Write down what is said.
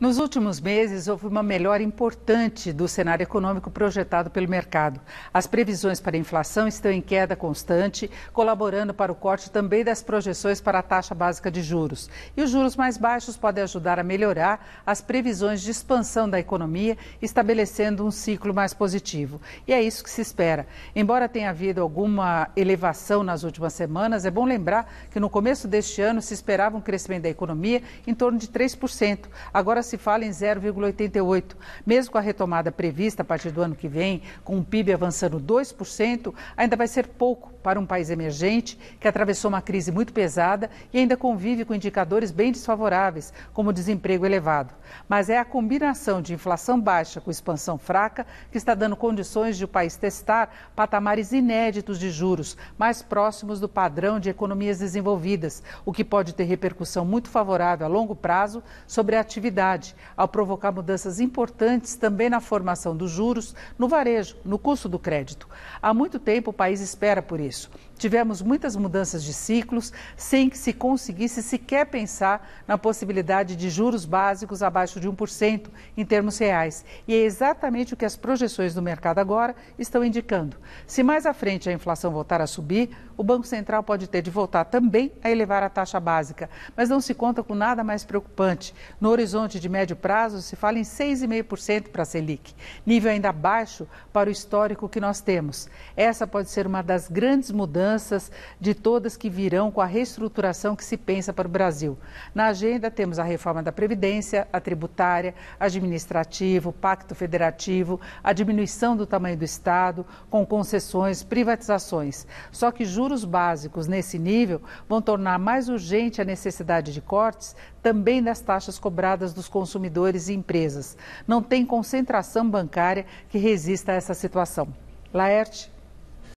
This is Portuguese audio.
Nos últimos meses, houve uma melhora importante do cenário econômico projetado pelo mercado. As previsões para a inflação estão em queda constante, colaborando para o corte também das projeções para a taxa básica de juros. E os juros mais baixos podem ajudar a melhorar as previsões de expansão da economia, estabelecendo um ciclo mais positivo. E é isso que se espera. Embora tenha havido alguma elevação nas últimas semanas, é bom lembrar que no começo deste ano se esperava um crescimento da economia em torno de 3%. Agora se fala em 0,88. Mesmo com a retomada prevista a partir do ano que vem, com o PIB avançando 2%, ainda vai ser pouco para um país emergente que atravessou uma crise muito pesada e ainda convive com indicadores bem desfavoráveis, como desemprego elevado. Mas é a combinação de inflação baixa com expansão fraca que está dando condições de o país testar patamares inéditos de juros, mais próximos do padrão de economias desenvolvidas, o que pode ter repercussão muito favorável a longo prazo sobre a atividade, ao provocar mudanças importantes também na formação dos juros, no varejo, no custo do crédito. Há muito tempo o país espera por isso isso. Tivemos muitas mudanças de ciclos sem que se conseguisse sequer pensar na possibilidade de juros básicos abaixo de 1% em termos reais. E é exatamente o que as projeções do mercado agora estão indicando. Se mais à frente a inflação voltar a subir, o Banco Central pode ter de voltar também a elevar a taxa básica. Mas não se conta com nada mais preocupante. No horizonte de médio prazo, se fala em 6,5% para a Selic, nível ainda baixo para o histórico que nós temos. Essa pode ser uma das grandes grandes mudanças de todas que virão com a reestruturação que se pensa para o Brasil. Na agenda temos a reforma da Previdência, a tributária, administrativo, pacto federativo, a diminuição do tamanho do Estado, com concessões, privatizações. Só que juros básicos nesse nível vão tornar mais urgente a necessidade de cortes também das taxas cobradas dos consumidores e empresas. Não tem concentração bancária que resista a essa situação. Laerte.